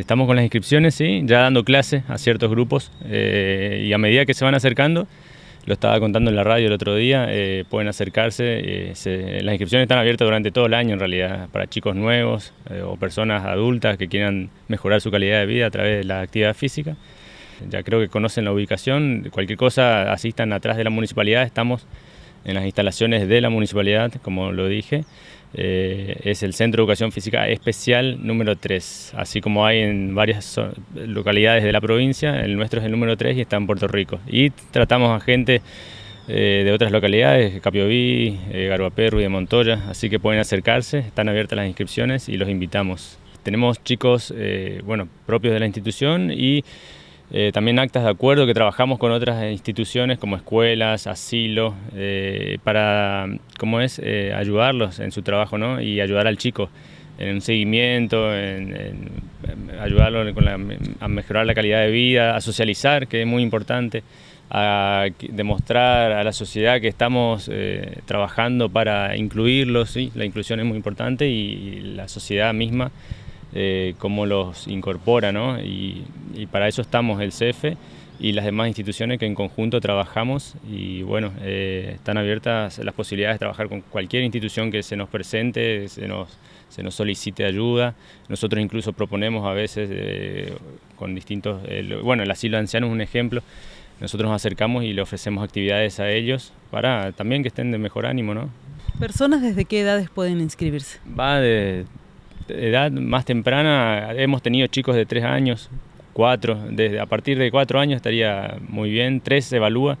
Estamos con las inscripciones, sí, ya dando clases a ciertos grupos eh, y a medida que se van acercando, lo estaba contando en la radio el otro día, eh, pueden acercarse, eh, las inscripciones están abiertas durante todo el año en realidad, para chicos nuevos o personas adultas que quieran mejorar su calidad de vida a través de la actividad física. Ya creo que conocen la ubicación, cualquier cosa asistan atrás de la municipalidad, estamos en las instalaciones de la municipalidad, como lo dije. Eh, es el Centro de Educación Física Especial número 3, así como hay en varias localidades de la provincia, el nuestro es el número 3 y está en Puerto Rico. Y tratamos a gente eh, de otras localidades, Capiobí, eh, Garbaperro y de Montoya, así que pueden acercarse, están abiertas las inscripciones y los invitamos. Tenemos chicos eh, bueno, propios de la institución y eh, también actas de acuerdo que trabajamos con otras instituciones como escuelas, asilos, eh, para ¿cómo es? Eh, ayudarlos en su trabajo y ayudar al chico en un seguimiento, en, ayudarlo a mejorar la calidad de vida, a socializar, que es muy importante, a demostrar a la sociedad que estamos trabajando para incluirlos, ¿sí? la inclusión es muy importante y la sociedad misma eh, cómo los incorpora, ¿no? Y, para eso estamos el CEFE y las demás instituciones que en conjunto trabajamos y bueno, eh, están abiertas las posibilidades de trabajar con cualquier institución que se nos presente, se nos, se nos solicite ayuda. Nosotros incluso proponemos a veces eh, con distintos, bueno, el asilo de ancianos es un ejemplo, nosotros nos acercamos y le ofrecemos actividades a ellos para también que estén de mejor ánimo, ¿no? ¿Personas desde qué edades pueden inscribirse? Va de, edad más temprana, hemos tenido chicos de 3 años, 4, desde, a partir de 4 años estaría muy bien, 3 se evalúa,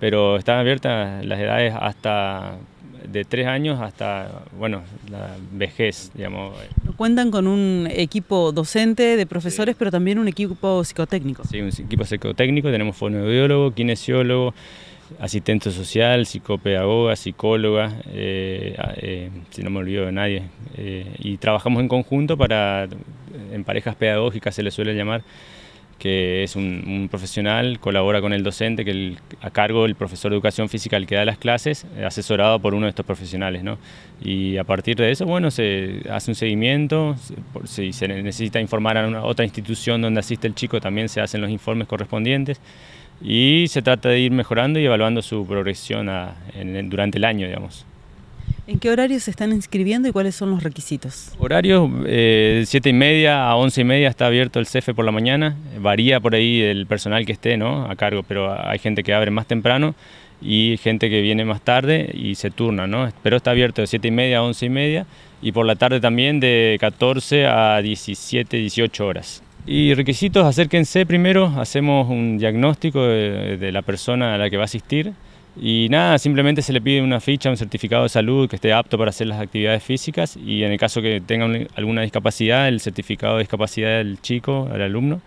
pero están abiertas las edades hasta de 3 años hasta, bueno, la vejez, digamos. Cuentan con un equipo docente de profesores, pero también un equipo psicotécnico. Sí, un equipo psicotécnico, tenemos fonoaudiólogo, kinesiólogo, asistente social, psicopedagoga, psicóloga, eh, eh, si no me olvido de nadie. Eh, y trabajamos en conjunto para, en parejas pedagógicas se le suele llamar, que es un, profesional, colabora con el docente, que a cargo del profesor de educación física el que da las clases, asesorado por uno de estos profesionales. Y a partir de eso, bueno, se hace un seguimiento, si se necesita informar a otra institución donde asiste el chico, también se hacen los informes correspondientes y se trata de ir mejorando y evaluando su progresión durante el año, digamos. ¿En qué horarios se están inscribiendo y cuáles son los requisitos? Horarios, eh, de 7 y media a 11 y media está abierto el CEFE por la mañana, varía por ahí el personal que esté a cargo, pero hay gente que abre más temprano y gente que viene más tarde y se turna, pero está abierto de 7 y media a 11 y media y por la tarde también de 14 a 17, 18 horas. Y requisitos, acérquense primero, hacemos un diagnóstico de, la persona a la que va a asistir. Y nada, simplemente se le pide una ficha, un certificado de salud que esté apto para hacer las actividades físicas y en el caso que tenga alguna discapacidad, el certificado de discapacidad del chico, del alumno.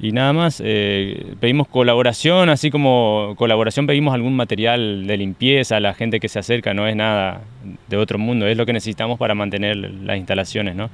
Y nada más, eh, pedimos colaboración, así como colaboración pedimos algún material de limpieza a la gente que se acerca, no es nada de otro mundo, es lo que necesitamos para mantener las instalaciones. ¿no?